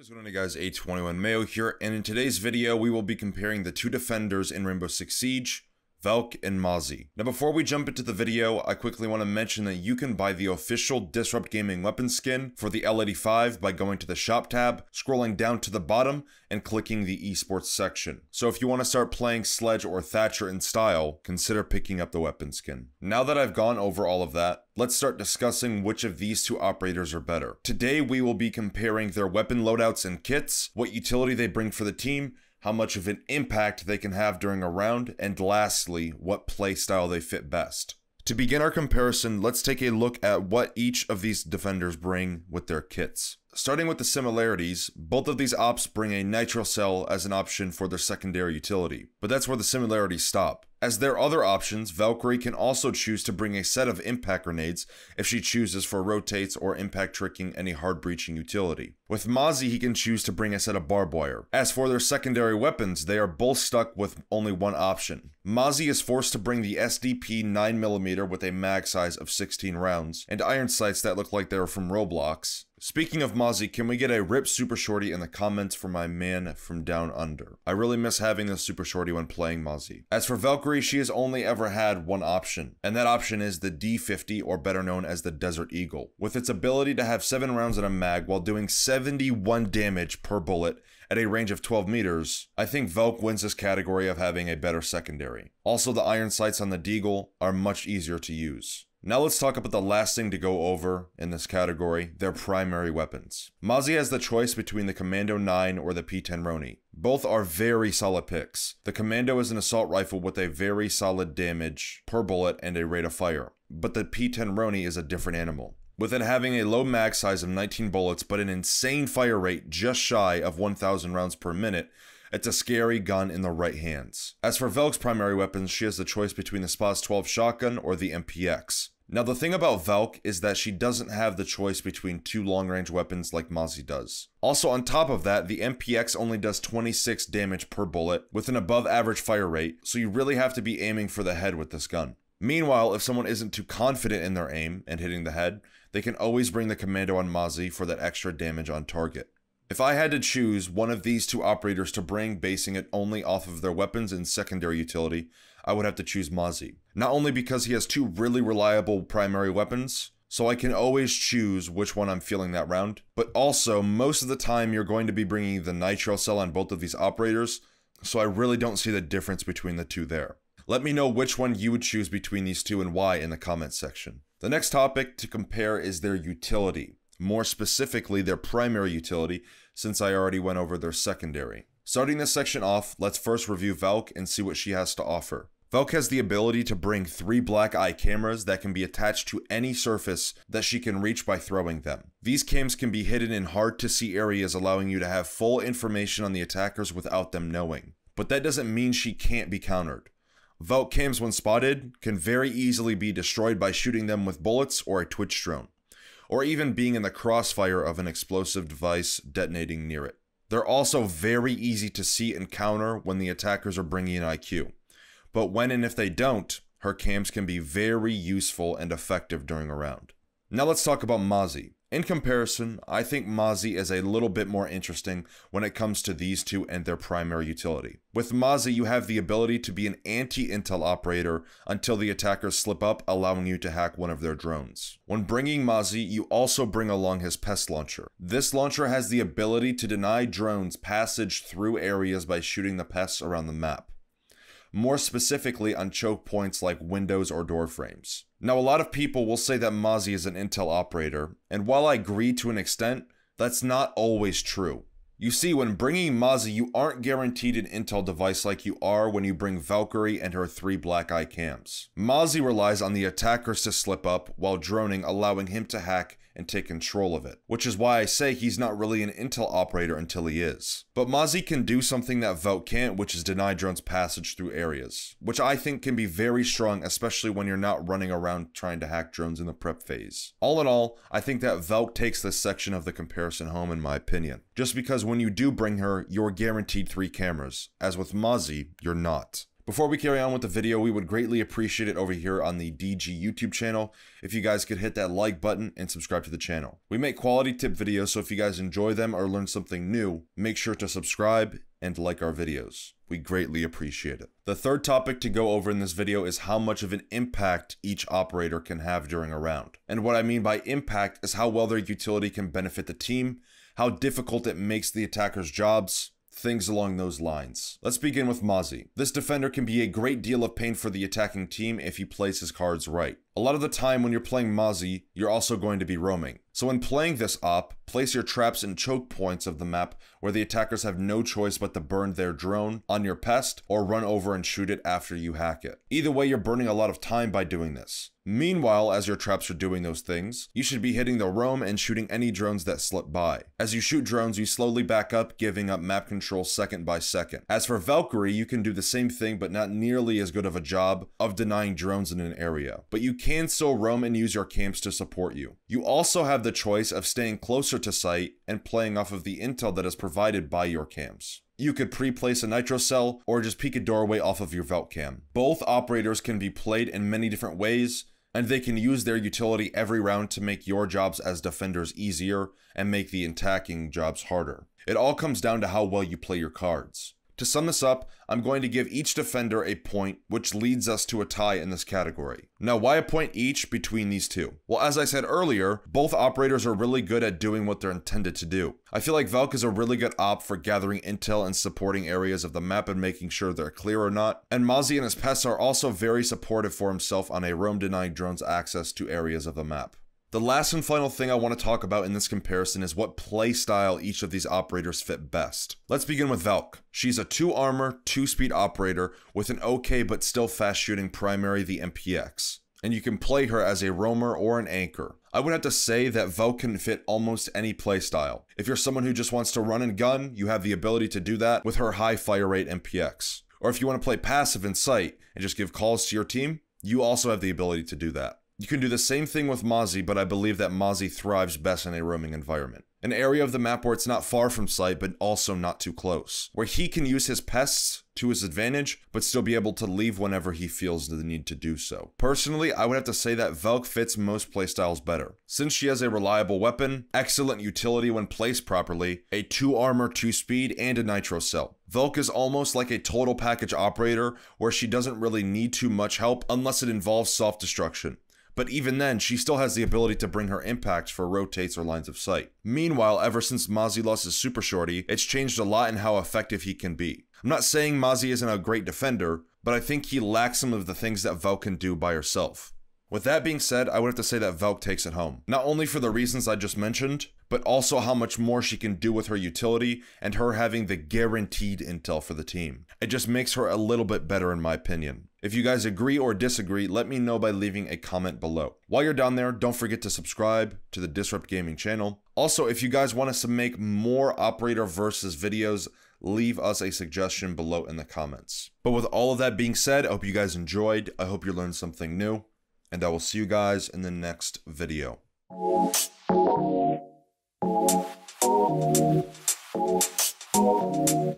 What is going on you guys, A21 Mayo here, and in today's video we will be comparing the two defenders in Rainbow Six Siege, Velk, and Mozzie. Now before we jump into the video, I quickly want to mention that you can buy the official Disrupt Gaming weapon skin for the L85 by going to the shop tab, scrolling down to the bottom, and clicking the esports section. So if you want to start playing Sledge or Thatcher in style, consider picking up the weapon skin. Now that I've gone over all of that, let's start discussing which of these two operators are better. Today we will be comparing their weapon loadouts and kits, what utility they bring for the team, how much of an impact they can have during a round, and lastly, what play style they fit best. To begin our comparison, let's take a look at what each of these defenders bring with their kits. Starting with the similarities, both of these ops bring a nitro cell as an option for their secondary utility, but that's where the similarities stop. As their other options, Valkyrie can also choose to bring a set of impact grenades if she chooses for rotates or impact tricking any hard breaching utility. With Mozzie, he can choose to bring a set of barbed wire. As for their secondary weapons, they are both stuck with only one option. Mozzie is forced to bring the SDP 9mm with a mag size of 16 rounds, and iron sights that look like they are from Roblox. Speaking of Mozzie, can we get a rip super shorty in the comments for my man from down under? I really miss having this super shorty when playing Mozzie. As for Valkyrie, she has only ever had one option, and that option is the D50 or better known as the Desert Eagle, with its ability to have 7 rounds in a mag while doing 71 damage per bullet at a range of 12 meters, I think Velk wins this category of having a better secondary. Also, the iron sights on the Deagle are much easier to use. Now let's talk about the last thing to go over in this category, their primary weapons. Mazi has the choice between the Commando 9 or the P-10 Roni. Both are very solid picks. The Commando is an assault rifle with a very solid damage per bullet and a rate of fire, but the P-10 Roni is a different animal. With it having a low mag size of 19 bullets but an insane fire rate just shy of 1,000 rounds per minute, it's a scary gun in the right hands. As for Velk's primary weapons, she has the choice between the Spaz 12 shotgun or the MPX. Now, the thing about Velk is that she doesn't have the choice between two long range weapons like Mozzie does. Also, on top of that, the MPX only does 26 damage per bullet with an above average fire rate, so you really have to be aiming for the head with this gun. Meanwhile, if someone isn't too confident in their aim and hitting the head, they can always bring the commando on Mozzie for that extra damage on target. If I had to choose one of these two operators to bring, basing it only off of their weapons and secondary utility, I would have to choose Mazi. Not only because he has two really reliable primary weapons, so I can always choose which one I'm feeling that round. But also, most of the time you're going to be bringing the nitro cell on both of these operators, so I really don't see the difference between the two there. Let me know which one you would choose between these two and why in the comments section. The next topic to compare is their utility more specifically their primary utility, since I already went over their secondary. Starting this section off, let's first review Valk and see what she has to offer. Valk has the ability to bring three black eye cameras that can be attached to any surface that she can reach by throwing them. These cams can be hidden in hard to see areas, allowing you to have full information on the attackers without them knowing. But that doesn't mean she can't be countered. Valk cams, when spotted, can very easily be destroyed by shooting them with bullets or a twitch drone or even being in the crossfire of an explosive device detonating near it. They're also very easy to see and counter when the attackers are bringing an IQ. But when and if they don't, her cams can be very useful and effective during a round. Now let's talk about Mazi. In comparison, I think Mozzie is a little bit more interesting when it comes to these two and their primary utility. With Mozzie, you have the ability to be an anti-intel operator until the attackers slip up, allowing you to hack one of their drones. When bringing Mozzie, you also bring along his pest launcher. This launcher has the ability to deny drones passage through areas by shooting the pests around the map, more specifically on choke points like windows or door frames. Now, a lot of people will say that Mozzie is an Intel operator, and while I agree to an extent, that's not always true. You see, when bringing Mozzie, you aren't guaranteed an Intel device like you are when you bring Valkyrie and her three black eye cams. Mozzie relies on the attackers to slip up while droning, allowing him to hack and take control of it, which is why I say he's not really an intel operator until he is. But Mozzie can do something that Vought can't, which is deny drones passage through areas, which I think can be very strong, especially when you're not running around trying to hack drones in the prep phase. All in all, I think that Velk takes this section of the comparison home in my opinion, just because when you do bring her, you're guaranteed three cameras, as with Mozzie, you're not. Before we carry on with the video, we would greatly appreciate it over here on the DG YouTube channel if you guys could hit that like button and subscribe to the channel. We make quality tip videos, so if you guys enjoy them or learn something new, make sure to subscribe and like our videos. We greatly appreciate it. The third topic to go over in this video is how much of an impact each operator can have during a round. And what I mean by impact is how well their utility can benefit the team, how difficult it makes the attacker's jobs, things along those lines. Let's begin with Mozzie. This defender can be a great deal of pain for the attacking team if he plays his cards right. A lot of the time when you're playing Mazi, you're also going to be roaming. So when playing this op, place your traps in choke points of the map where the attackers have no choice but to burn their drone on your pest or run over and shoot it after you hack it. Either way, you're burning a lot of time by doing this. Meanwhile, as your traps are doing those things, you should be hitting the roam and shooting any drones that slip by. As you shoot drones, you slowly back up, giving up map control second by second. As for Valkyrie, you can do the same thing but not nearly as good of a job of denying drones in an area. But you can still roam and use your camps to support you. You also have the choice of staying closer to site and playing off of the intel that is provided by your camps. You could pre-place a nitro cell or just peek a doorway off of your Velt cam. Both operators can be played in many different ways, and they can use their utility every round to make your jobs as defenders easier and make the attacking jobs harder. It all comes down to how well you play your cards. To sum this up, I'm going to give each defender a point, which leads us to a tie in this category. Now, why a point each between these two? Well, as I said earlier, both operators are really good at doing what they're intended to do. I feel like Velk is a really good op for gathering intel and supporting areas of the map and making sure they're clear or not, and Mazi and his pets are also very supportive for himself on a roam denying drones access to areas of the map. The last and final thing I want to talk about in this comparison is what playstyle each of these operators fit best. Let's begin with Valk. She's a 2 armor, 2 speed operator with an okay but still fast shooting primary, the MPX. And you can play her as a roamer or an anchor. I would have to say that Valk can fit almost any playstyle. If you're someone who just wants to run and gun, you have the ability to do that with her high fire rate MPX. Or if you want to play passive in sight and just give calls to your team, you also have the ability to do that. You can do the same thing with Mozzie, but I believe that Mozzie thrives best in a roaming environment. An area of the map where it's not far from sight, but also not too close. Where he can use his pests to his advantage, but still be able to leave whenever he feels the need to do so. Personally, I would have to say that Velk fits most playstyles better. Since she has a reliable weapon, excellent utility when placed properly, a 2 armor, 2 speed, and a nitro cell. Velk is almost like a total package operator where she doesn't really need too much help unless it involves soft destruction. But even then, she still has the ability to bring her impacts for rotates or lines of sight. Meanwhile, ever since Mozzie lost his super shorty, it's changed a lot in how effective he can be. I'm not saying Mozzie isn't a great defender, but I think he lacks some of the things that Vel can do by herself. With that being said, I would have to say that Velk takes it home. Not only for the reasons I just mentioned, but also how much more she can do with her utility and her having the guaranteed intel for the team. It just makes her a little bit better in my opinion. If you guys agree or disagree, let me know by leaving a comment below. While you're down there, don't forget to subscribe to the Disrupt Gaming channel. Also, if you guys want us to make more operator versus videos, leave us a suggestion below in the comments. But with all of that being said, I hope you guys enjoyed. I hope you learned something new, and I will see you guys in the next video.